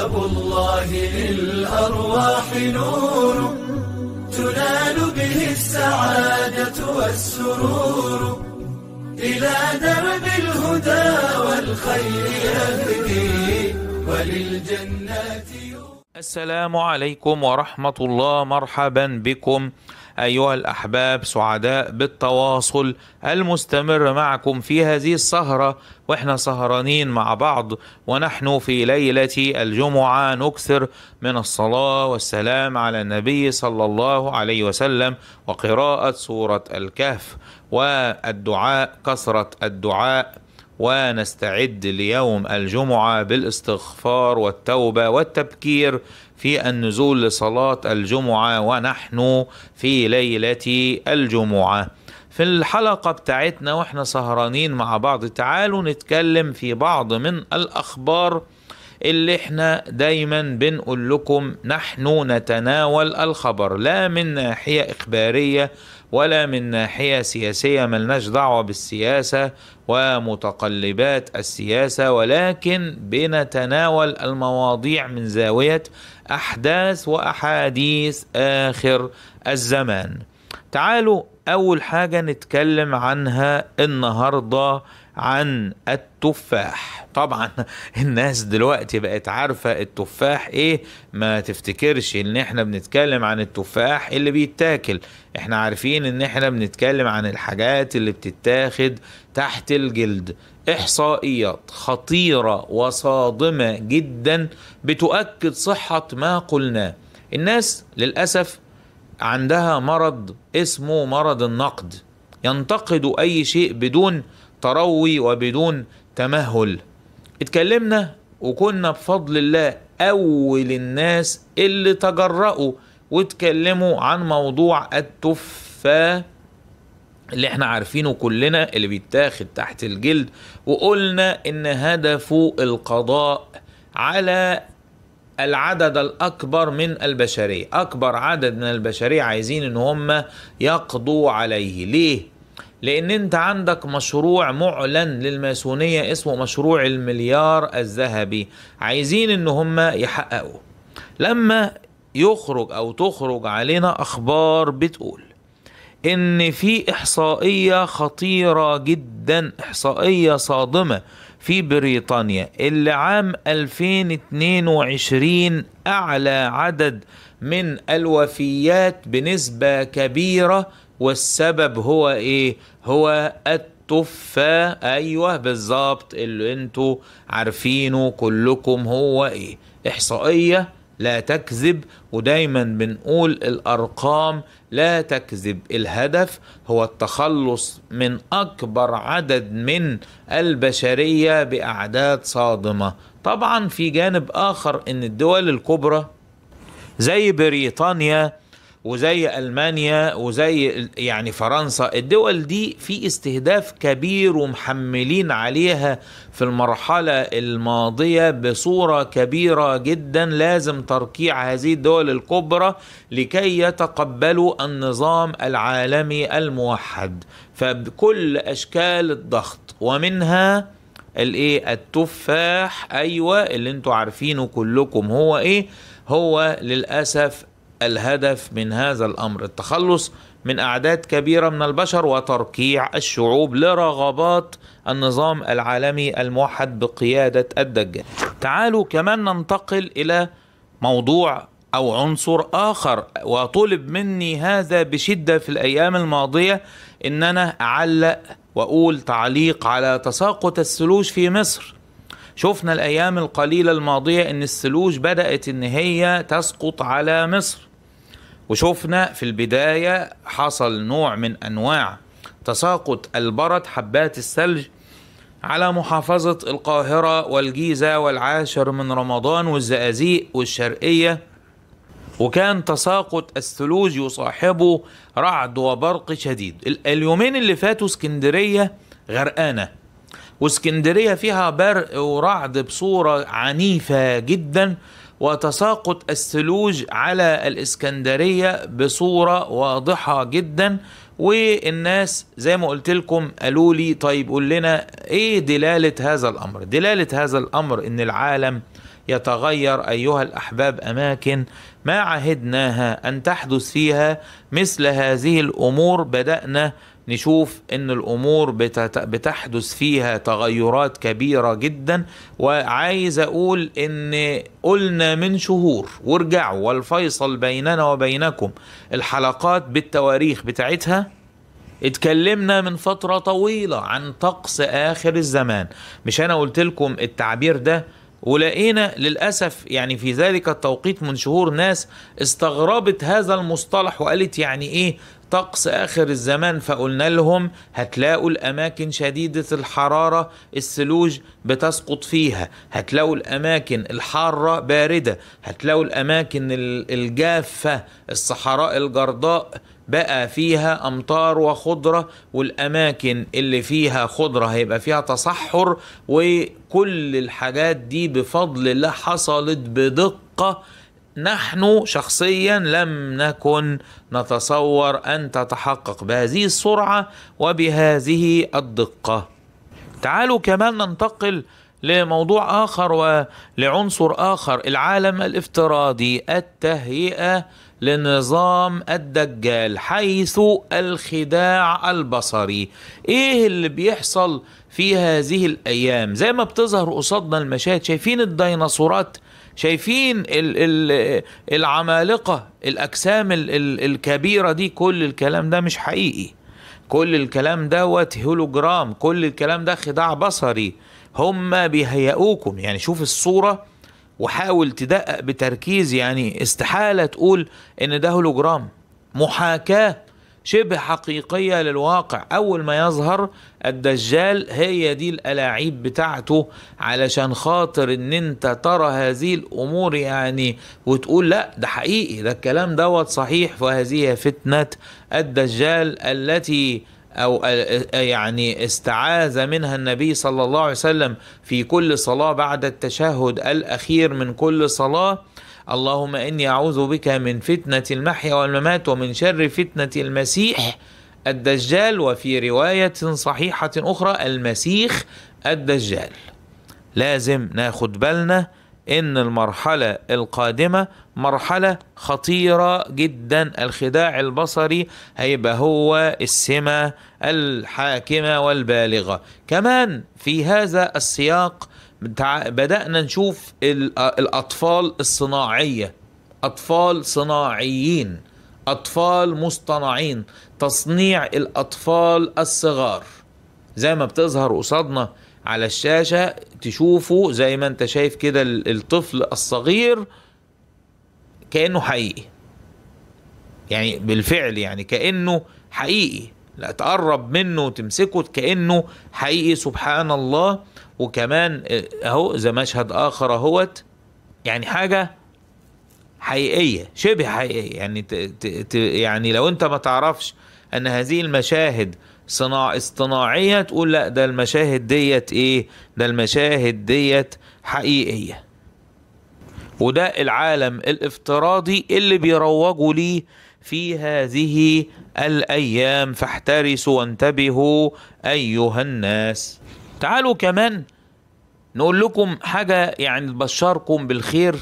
كتاب الله للأرواح نور تنال به السعادة والسرور إلى درب الهدى والخير يهدي وللجنات السلام عليكم ورحمة الله مرحبا بكم أيها الأحباب سعداء بالتواصل المستمر معكم في هذه السهرة وإحنا سهرانين مع بعض ونحن في ليلة الجمعة نكثر من الصلاة والسلام على النبي صلى الله عليه وسلم وقراءة سورة الكهف والدعاء كثرة الدعاء ونستعد ليوم الجمعة بالاستغفار والتوبة والتبكير في النزول لصلاة الجمعة ونحن في ليلة الجمعة في الحلقة بتاعتنا واحنا سهرانين مع بعض تعالوا نتكلم في بعض من الأخبار اللي احنا دايما بنقول لكم نحن نتناول الخبر لا من ناحية إخبارية ولا من ناحية سياسية ملناش دعوة بالسياسة ومتقلبات السياسة ولكن بنتناول المواضيع من زاوية أحداث وأحاديث آخر الزمان تعالوا أول حاجة نتكلم عنها النهارده عن التفاح طبعا الناس دلوقتي بقت عارفة التفاح ايه ما تفتكرش ان احنا بنتكلم عن التفاح اللي بيتاكل احنا عارفين ان احنا بنتكلم عن الحاجات اللي بتتاخد تحت الجلد احصائيات خطيرة وصادمة جدا بتؤكد صحة ما قلناه الناس للأسف عندها مرض اسمه مرض النقد ينتقد اي شيء بدون تروي وبدون تمهل اتكلمنا وكنا بفضل الله أول الناس اللي تجرأوا واتكلموا عن موضوع التفاح اللي احنا عارفينه كلنا اللي بيتاخد تحت الجلد وقلنا ان هدفه القضاء على العدد الاكبر من البشريه اكبر عدد من البشريه عايزين ان هم يقضوا عليه ليه لان انت عندك مشروع معلن للماسونية اسمه مشروع المليار الذهبي عايزين ان هم يحققوا لما يخرج او تخرج علينا اخبار بتقول ان في احصائية خطيرة جدا احصائية صادمة في بريطانيا اللي عام 2022 اعلى عدد من الوفيات بنسبة كبيرة والسبب هو ايه هو التفاح ايوه بالظبط اللي انتوا عارفينه كلكم هو ايه احصائيه لا تكذب ودايما بنقول الارقام لا تكذب الهدف هو التخلص من اكبر عدد من البشريه باعداد صادمه طبعا في جانب اخر ان الدول الكبرى زي بريطانيا وزي المانيا وزي يعني فرنسا الدول دي في استهداف كبير ومحملين عليها في المرحله الماضيه بصوره كبيره جدا لازم تركيع هذه الدول الكبرى لكي يتقبلوا النظام العالمي الموحد فبكل اشكال الضغط ومنها الايه التفاح ايوه اللي انتوا عارفينه كلكم هو ايه هو للاسف الهدف من هذا الامر التخلص من اعداد كبيره من البشر وتركيع الشعوب لرغبات النظام العالمي الموحد بقياده الدجال. تعالوا كمان ننتقل الى موضوع او عنصر اخر وطلب مني هذا بشده في الايام الماضيه ان انا اعلق واقول تعليق على تساقط الثلوج في مصر. شفنا الايام القليله الماضيه ان الثلوج بدات ان هي تسقط على مصر. وشوفنا في البداية حصل نوع من أنواع تساقط البرد حبات الثلج على محافظة القاهرة والجيزة والعاشر من رمضان والزقازيق والشرقية وكان تساقط الثلوج يصاحبه رعد وبرق شديد اليومين اللي فاتوا اسكندرية غرقانة واسكندرية فيها برق ورعد بصورة عنيفة جدا وتساقط الثلوج على الإسكندرية بصورة واضحة جدا والناس زي ما قلت لكم قالوا لي طيب قول لنا ايه دلالة هذا الامر دلالة هذا الامر ان العالم يتغير ايها الاحباب اماكن ما عهدناها ان تحدث فيها مثل هذه الامور بدأنا نشوف ان الامور بتحدث فيها تغيرات كبيرة جدا وعايز اقول ان قلنا من شهور وارجعوا والفيصل بيننا وبينكم الحلقات بالتواريخ بتاعتها اتكلمنا من فترة طويلة عن طقس آخر الزمان مش أنا قلت لكم التعبير ده ولقينا للأسف يعني في ذلك التوقيت من شهور ناس استغربت هذا المصطلح وقالت يعني إيه طقس آخر الزمان فقلنا لهم هتلاقوا الأماكن شديدة الحرارة الثلوج بتسقط فيها هتلاقوا الأماكن الحارة باردة هتلاقوا الأماكن الجافة الصحراء الجرداء بقى فيها أمطار وخضرة والأماكن اللي فيها خضرة هيبقى فيها تصحر وكل الحاجات دي بفضل الله حصلت بدقة نحن شخصيا لم نكن نتصور أن تتحقق بهذه السرعة وبهذه الدقة تعالوا كمان ننتقل لموضوع آخر ولعنصر آخر العالم الافتراضي التهيئة لنظام الدجال حيث الخداع البصري ايه اللي بيحصل في هذه الايام زي ما بتظهر قصادنا المشاهد شايفين الديناصورات شايفين العمالقه الاجسام الكبيره دي كل الكلام ده مش حقيقي كل الكلام دوت هولوجرام كل الكلام ده خداع بصري هم بيهيئوكم يعني شوف الصوره وحاول تدقق بتركيز يعني استحالة تقول إن ده هولوجرام محاكاة شبه حقيقية للواقع أول ما يظهر الدجال هي دي الألاعيب بتاعته علشان خاطر إن أنت ترى هذه الأمور يعني وتقول لا ده حقيقي ده الكلام دوت صحيح فهذه فتنة الدجال التي أو يعني استعاذ منها النبي صلى الله عليه وسلم في كل صلاة بعد التشهد الأخير من كل صلاة اللهم إني أعوذ بك من فتنة المحيا والممات ومن شر فتنة المسيح الدجال وفي رواية صحيحة أخرى المسيح الدجال لازم ناخد بالنا ان المرحله القادمه مرحله خطيره جدا الخداع البصري هيبقى هو السمه الحاكمه والبالغه كمان في هذا السياق بدانا نشوف الاطفال الصناعيه اطفال صناعيين اطفال مصطنعين تصنيع الاطفال الصغار زي ما بتظهر قصادنا على الشاشة تشوفه زي ما انت شايف كده الطفل الصغير كأنه حقيقي يعني بالفعل يعني كأنه حقيقي لا تقرب منه وتمسكه كأنه حقيقي سبحان الله وكمان اهو زي مشهد اخر اهوت يعني حاجة حقيقية شبه حقيقية يعني ت ت ت يعني لو انت ما تعرفش ان هذه المشاهد صناع اصطناعيه تقول لا ده المشاهد ديت ايه ده المشاهد ديت حقيقيه وده العالم الافتراضي اللي بيروجوا ليه في هذه الايام فاحترسوا وانتبهوا ايها الناس تعالوا كمان نقول لكم حاجه يعني تبشركم بالخير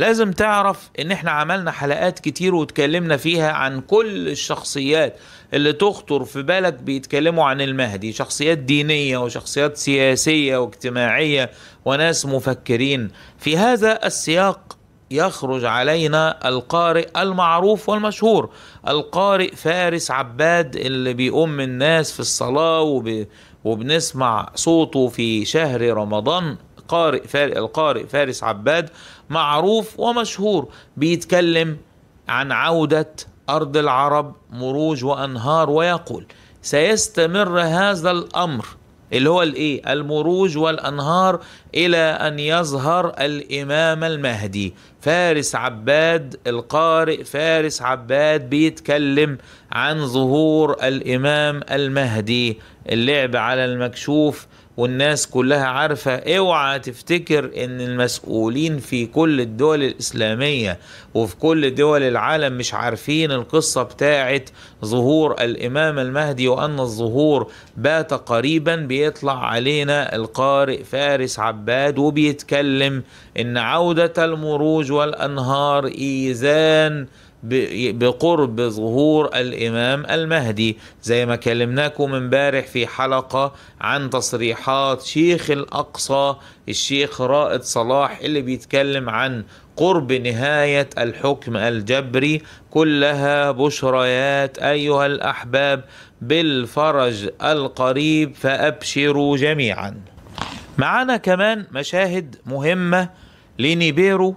لازم تعرف ان احنا عملنا حلقات كتير واتكلمنا فيها عن كل الشخصيات اللي تخطر في بالك بيتكلموا عن المهدي شخصيات دينية وشخصيات سياسية واجتماعية وناس مفكرين في هذا السياق يخرج علينا القارئ المعروف والمشهور القارئ فارس عباد اللي بيقوم الناس في الصلاة وب... وبنسمع صوته في شهر رمضان القارئ فارس القارئ فارس عباد معروف ومشهور بيتكلم عن عودة أرض العرب مروج وأنهار ويقول سيستمر هذا الأمر اللي هو الايه المروج والانهار الى ان يظهر الامام المهدي فارس عباد القارئ فارس عباد بيتكلم عن ظهور الامام المهدي اللعب على المكشوف والناس كلها عارفة اوعى تفتكر ان المسؤولين في كل الدول الاسلامية وفي كل دول العالم مش عارفين القصة بتاعة ظهور الامام المهدي وان الظهور بات قريبا بيطلع علينا القارئ فارس عباد وبيتكلم ان عودة المروج والانهار ايزان بقرب ظهور الإمام المهدي زي ما كلمناكم امبارح في حلقة عن تصريحات شيخ الأقصى الشيخ رائد صلاح اللي بيتكلم عن قرب نهاية الحكم الجبري كلها بشريات أيها الأحباب بالفرج القريب فأبشروا جميعا معنا كمان مشاهد مهمة لنيبيرو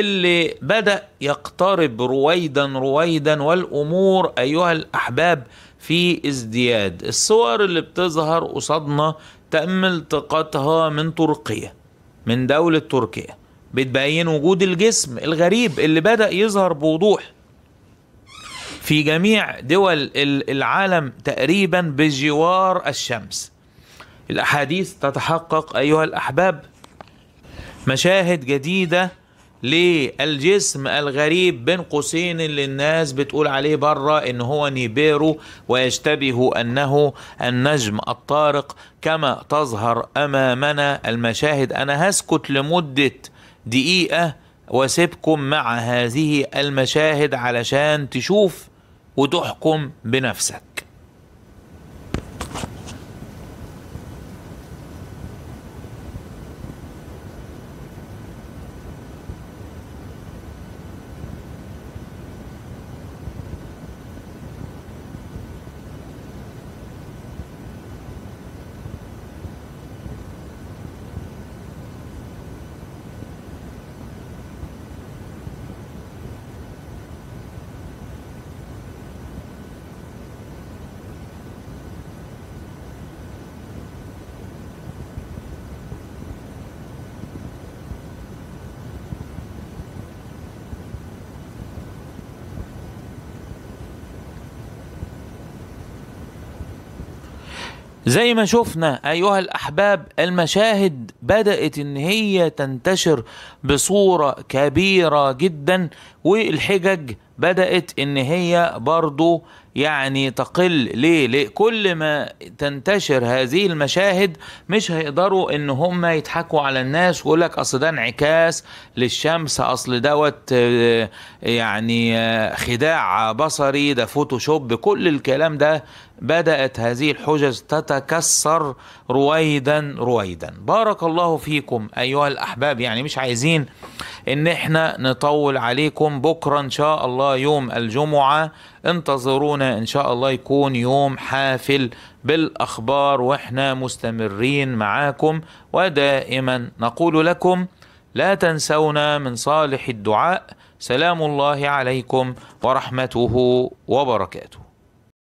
اللي بدأ يقترب رويدا رويدا والأمور أيها الأحباب في ازدياد الصور اللي بتظهر قصادنا تم التقاطها من تركيا من دولة تركيا بتبين وجود الجسم الغريب اللي بدأ يظهر بوضوح في جميع دول العالم تقريبا بجوار الشمس الأحاديث تتحقق أيها الأحباب مشاهد جديدة للجسم الغريب بين قوسين اللي الناس بتقول عليه بره ان هو نيبيرو ويشتبه انه النجم الطارق كما تظهر امامنا المشاهد انا هسكت لمده دقيقه واسيبكم مع هذه المشاهد علشان تشوف وتحكم بنفسك زي ما شفنا ايها الاحباب المشاهد بدات ان هي تنتشر بصوره كبيره جدا والحجج بدأت إن هي برضو يعني تقل ليه؟ ليه؟ كل ما تنتشر هذه المشاهد مش هيقدروا إن هم يضحكوا على الناس ويقول لك أصل ده انعكاس للشمس أصل دوت آه، يعني آه، خداع بصري ده فوتوشوب كل الكلام ده بدأت هذه الحجج تتكسر رويدا رويدا بارك الله فيكم أيها الأحباب يعني مش عايزين ان احنا نطول عليكم بكرة ان شاء الله يوم الجمعة انتظرونا ان شاء الله يكون يوم حافل بالاخبار واحنا مستمرين معاكم ودائما نقول لكم لا تنسونا من صالح الدعاء سلام الله عليكم ورحمته وبركاته